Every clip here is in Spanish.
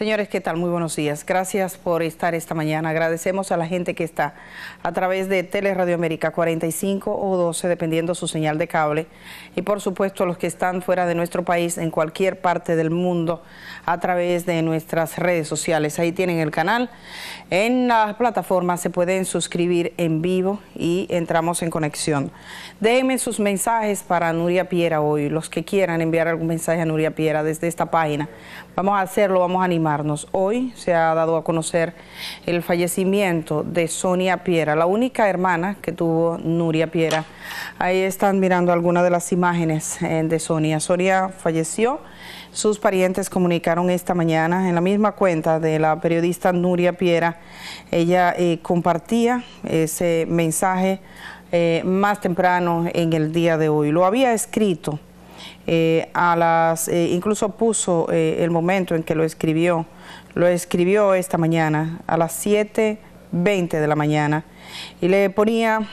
Señores, ¿qué tal? Muy buenos días. Gracias por estar esta mañana. Agradecemos a la gente que está a través de Teleradio América 45 o 12, dependiendo su señal de cable. Y por supuesto, los que están fuera de nuestro país, en cualquier parte del mundo, a través de nuestras redes sociales. Ahí tienen el canal. En las plataformas se pueden suscribir en vivo y entramos en conexión. Déjenme sus mensajes para Nuria Piera hoy. Los que quieran enviar algún mensaje a Nuria Piera desde esta página, vamos a hacerlo, vamos a animar Hoy se ha dado a conocer el fallecimiento de Sonia Piera, la única hermana que tuvo Nuria Piera. Ahí están mirando algunas de las imágenes eh, de Sonia. Sonia falleció. Sus parientes comunicaron esta mañana en la misma cuenta de la periodista Nuria Piera. Ella eh, compartía ese mensaje eh, más temprano en el día de hoy. Lo había escrito eh, a las, eh, incluso puso eh, el momento en que lo escribió, lo escribió esta mañana a las 7.20 de la mañana y le ponía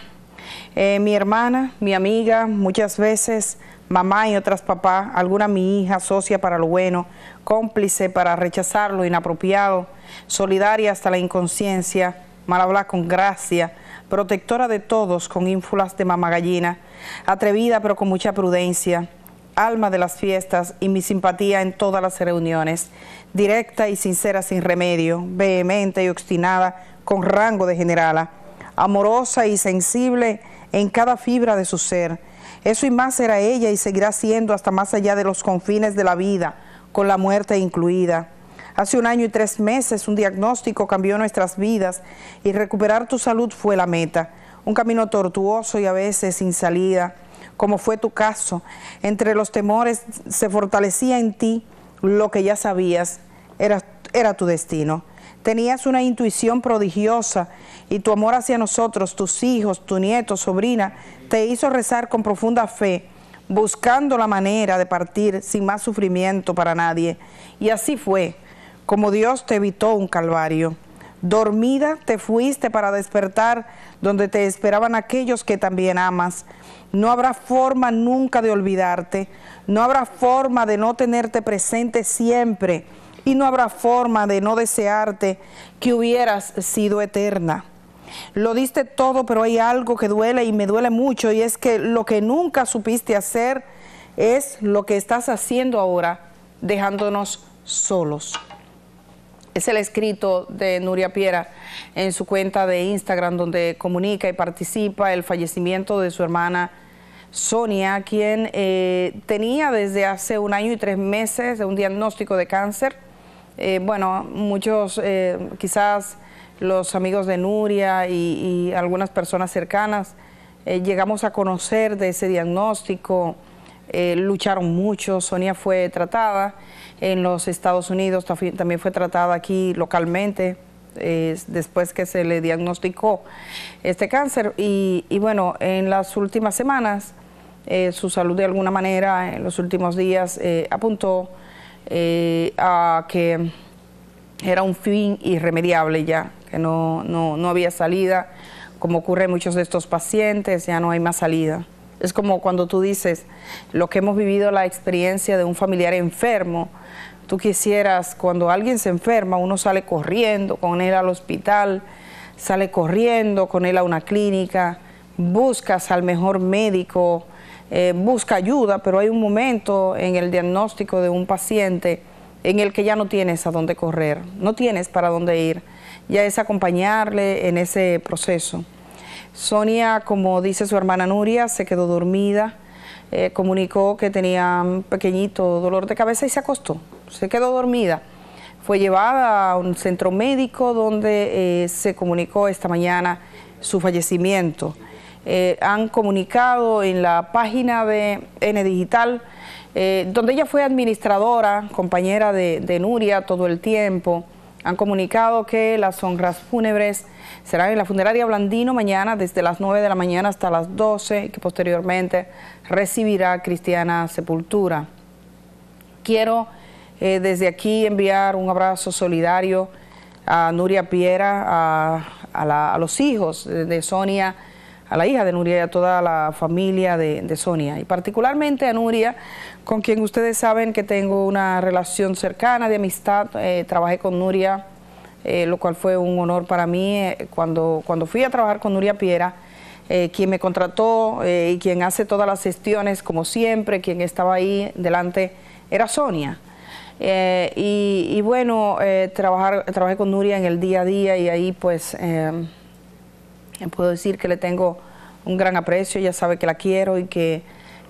mi hermana, mi amiga, muchas veces mamá y otras papá, alguna mi hija, socia para lo bueno, cómplice para rechazar lo inapropiado, solidaria hasta la inconsciencia, mal con gracia, protectora de todos con ínfulas de mamá gallina atrevida pero con mucha prudencia, alma de las fiestas y mi simpatía en todas las reuniones, directa y sincera sin remedio, vehemente y obstinada con rango de generala, amorosa y sensible en cada fibra de su ser. Eso y más era ella y seguirá siendo hasta más allá de los confines de la vida, con la muerte incluida. Hace un año y tres meses un diagnóstico cambió nuestras vidas y recuperar tu salud fue la meta. Un camino tortuoso y a veces sin salida como fue tu caso. Entre los temores se fortalecía en ti lo que ya sabías, era, era tu destino. Tenías una intuición prodigiosa y tu amor hacia nosotros, tus hijos, tu nieto, sobrina, te hizo rezar con profunda fe, buscando la manera de partir sin más sufrimiento para nadie. Y así fue, como Dios te evitó un calvario. Dormida te fuiste para despertar donde te esperaban aquellos que también amas. No habrá forma nunca de olvidarte, no habrá forma de no tenerte presente siempre y no habrá forma de no desearte que hubieras sido eterna. Lo diste todo, pero hay algo que duele y me duele mucho y es que lo que nunca supiste hacer es lo que estás haciendo ahora, dejándonos solos. Es el escrito de Nuria Piera en su cuenta de Instagram donde comunica y participa el fallecimiento de su hermana Sonia, quien eh, tenía desde hace un año y tres meses un diagnóstico de cáncer. Eh, bueno, muchos eh, quizás los amigos de Nuria y algunas personas cercanas llegamos a conocer de ese diagnóstico eh, lucharon mucho. Sonia fue tratada en los Estados Unidos, también fue tratada aquí localmente. después que se le diagnosticó este cáncer y, bueno, en las últimas semanas eh, su salud de alguna manera en los últimos días eh, apuntó a que era un fin irremediable ya, que no, no, no había salida, como ocurre en muchos de estos pacientes, ya no hay más salida. Es como cuando tú dices, lo que hemos vivido la experiencia de un familiar enfermo, tú quisieras, cuando alguien se enferma, uno sale corriendo con él al hospital, sale corriendo con él a una clínica, buscas al mejor médico, eh, busca ayuda, pero hay un momento en el diagnóstico de un paciente en el que ya no tienes a dónde correr, no tienes para dónde ir, ya es acompañarle en ese proceso. Sonia, como dice su hermana Nuria, se quedó dormida, eh, comunicó que tenía un pequeñito dolor de cabeza y se acostó, se quedó dormida. Fue llevada a un centro médico donde eh, se comunicó esta mañana su fallecimiento. Eh, han comunicado en la página de N Digital, donde ella fue administradora, compañera de Nuria todo el tiempo han comunicado que las honras fúnebres serán en la funeraria Blandino mañana desde las 9 de la mañana hasta las 12 y que posteriormente recibirá Cristiana Sepultura. Quiero eh, desde aquí enviar un abrazo solidario a Nuria Piera, a, a los hijos de Sonia a la hija de Nuria y a toda la familia de, Sonia, y particularmente a Nuria, con quien ustedes saben que tengo una relación cercana de amistad, eh, trabajé con Nuria, eh, lo cual fue un honor para mí eh, cuando, cuando fui a trabajar con Nuria Piera, quien me contrató y quien hace todas las gestiones, como siempre, quien estaba ahí delante, era Sonia. Y, bueno, trabajar, trabajé con Nuria en el día a día y ahí pues puedo decir que le tengo un gran aprecio, ya sabe que la quiero y que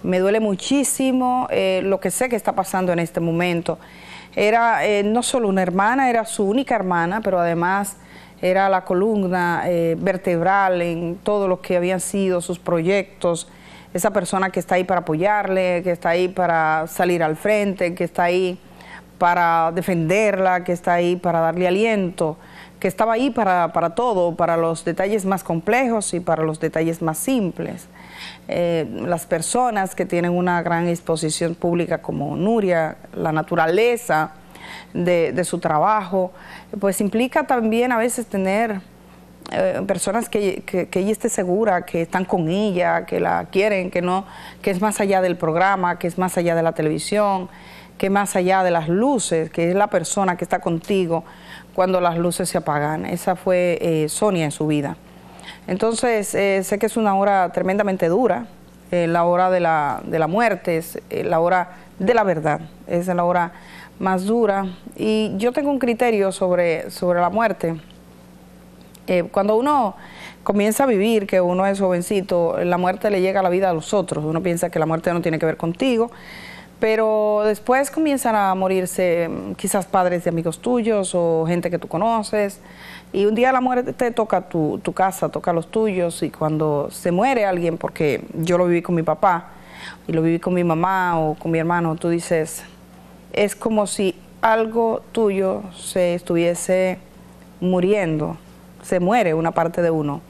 me duele muchísimo eh, lo que sé que está pasando en este momento. Era eh, no solo una hermana, era su única hermana, pero además era la columna eh, vertebral en todo lo que habían sido sus proyectos, esa persona que está ahí para apoyarle, que está ahí para salir al frente, que está ahí para defenderla, que está ahí para darle aliento que estaba ahí para, para, todo, para los detalles más complejos y para los detalles más simples. Eh, las personas que tienen una gran exposición pública como Nuria, la naturaleza de, de su trabajo, pues implica también a veces tener eh, personas que, que, que, ella esté segura, que están con ella, que la quieren, que no, que es más allá del programa, que es más allá de la televisión, que más allá de las luces, que es la persona que está contigo cuando las luces se apagan. Esa fue eh, Sonia en su vida. Entonces, eh, sé que es una hora tremendamente dura, eh, la hora de la, de la muerte, es la hora de la verdad, es la hora más dura. Y yo tengo un criterio sobre, sobre la muerte. cuando uno comienza a vivir, que uno es jovencito, la muerte le llega a la vida a los otros. Uno piensa que la muerte no tiene que ver contigo, pero después comienzan a morirse mm, quizás padres de amigos tuyos o gente que tú conoces. Y un día la muerte te toca tu, tu casa, toca los tuyos. Y cuando se muere alguien, porque yo lo viví con mi papá y lo viví con mi mamá o con mi hermano, tú dices, es como si algo tuyo se estuviese muriendo. Se muere una parte de uno.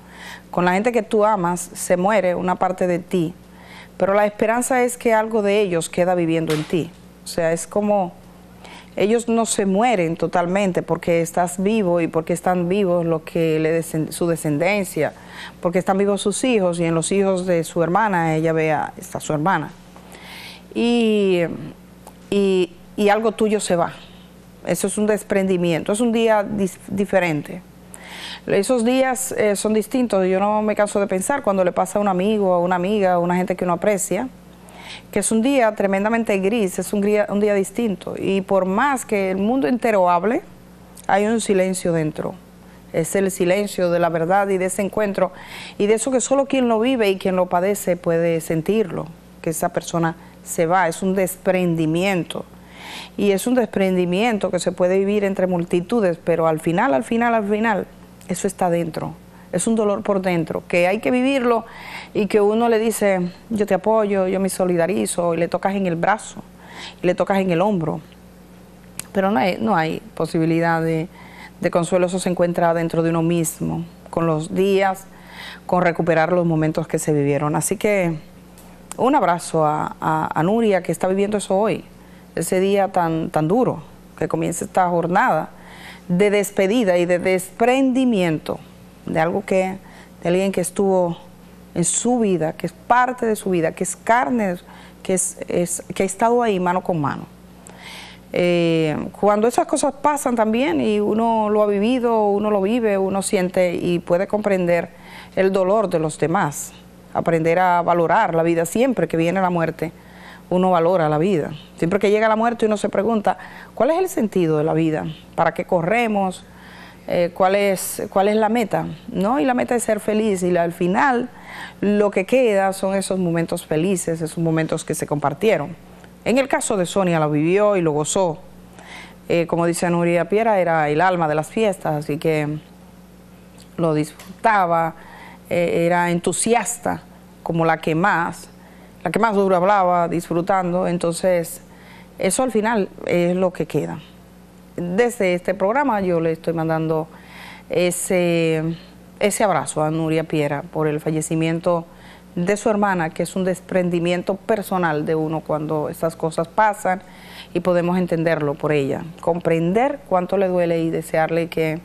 Con la gente que tú amas, se muere una parte de ti pero la esperanza es que algo de ellos queda viviendo en ti. O sea, es como ellos no se mueren totalmente porque estás vivo y porque están vivos lo que le su descendencia, porque están vivos sus hijos y en los hijos de su hermana ella vea está su hermana. y algo tuyo se va. Eso es un desprendimiento, es un día diferente. Esos días eh, son distintos. Yo no me canso de pensar cuando le pasa a un amigo, a una amiga, a una gente que uno aprecia, que es un día tremendamente gris, es un día, un día distinto. Y por más que el mundo entero hable, hay un silencio dentro. Es el silencio de la verdad y de ese encuentro y de eso que solo quien lo vive y quien lo padece puede sentirlo, que esa persona se va, es un desprendimiento. Y es un desprendimiento que se puede vivir entre multitudes, pero al final, al final, al final, eso está dentro. Es un dolor por dentro, que hay que vivirlo y que uno le dice, yo te apoyo, yo me solidarizo, y le tocas en el brazo, y le tocas en el hombro. Pero no hay, no hay posibilidad de, consuelo, eso se encuentra dentro de uno mismo, con los días, con recuperar los momentos que se vivieron. Así que un abrazo a, Nuria que está viviendo eso hoy, ese día tan, tan duro que comienza esta jornada de despedida y de desprendimiento de algo que, de alguien que estuvo en su vida, que es parte de su vida, que es carne, que, que ha estado ahí mano con mano. Eh, cuando esas cosas pasan también y uno lo ha vivido, uno lo vive, uno siente y puede comprender el dolor de los demás, aprender a valorar la vida siempre que viene la muerte uno valora la vida. Siempre que llega la muerte uno se pregunta, ¿cuál es el sentido de la vida? ¿Para qué corremos? Eh, ¿cuál, es, ¿Cuál es la meta? ¿No? Y la meta es ser feliz y al final lo que queda son esos momentos felices, esos momentos que se compartieron. En el caso de Sonia lo vivió y lo gozó. Eh, como dice Nuria Piera, era el alma de las fiestas, así que lo disfrutaba, eh, era entusiasta como la que más la que más duro hablaba, disfrutando. Entonces, eso al final es lo que queda. Desde este programa yo le estoy mandando ese, ese abrazo a Nuria Piera por el fallecimiento de su hermana, que es un desprendimiento personal de uno cuando estas cosas pasan y podemos entenderlo por ella, comprender cuánto le duele y desearle que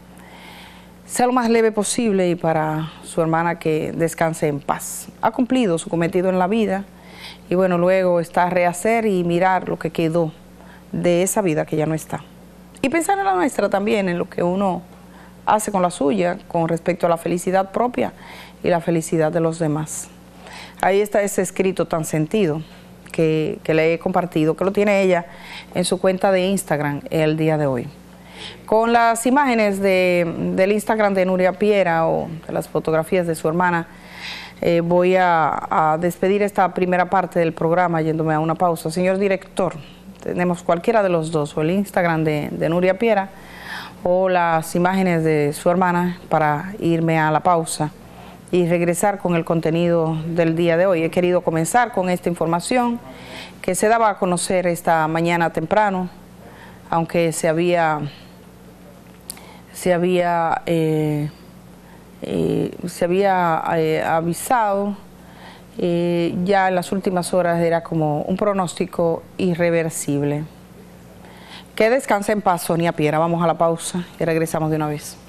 sea lo más leve posible y para su hermana que descanse en paz. Ha cumplido su cometido en la vida, y bueno, luego está rehacer y mirar lo que quedó de esa vida que ya no está. Y pensar en la nuestra también, en lo que uno hace con la suya, con respecto a la felicidad propia y la felicidad de los demás. Ahí está ese escrito tan sentido que, le he compartido, que lo tiene ella en su cuenta de Instagram el día de hoy con las imágenes de, del Instagram de Nuria Piera o de las fotografías de su hermana eh, voy a, despedir esta primera parte del programa yéndome a una pausa. Señor director, tenemos cualquiera de los dos, o el Instagram de, Nuria Piera o las imágenes de su hermana para irme a la pausa y regresar con el contenido del día de hoy. He querido comenzar con esta información que se daba a conocer esta mañana temprano, aunque se había, se había eh, eh, se había eh, avisado, eh, ya en las últimas horas era como un pronóstico irreversible. Que descanse en paz, Sonia Piera. Vamos a la pausa y regresamos de una vez.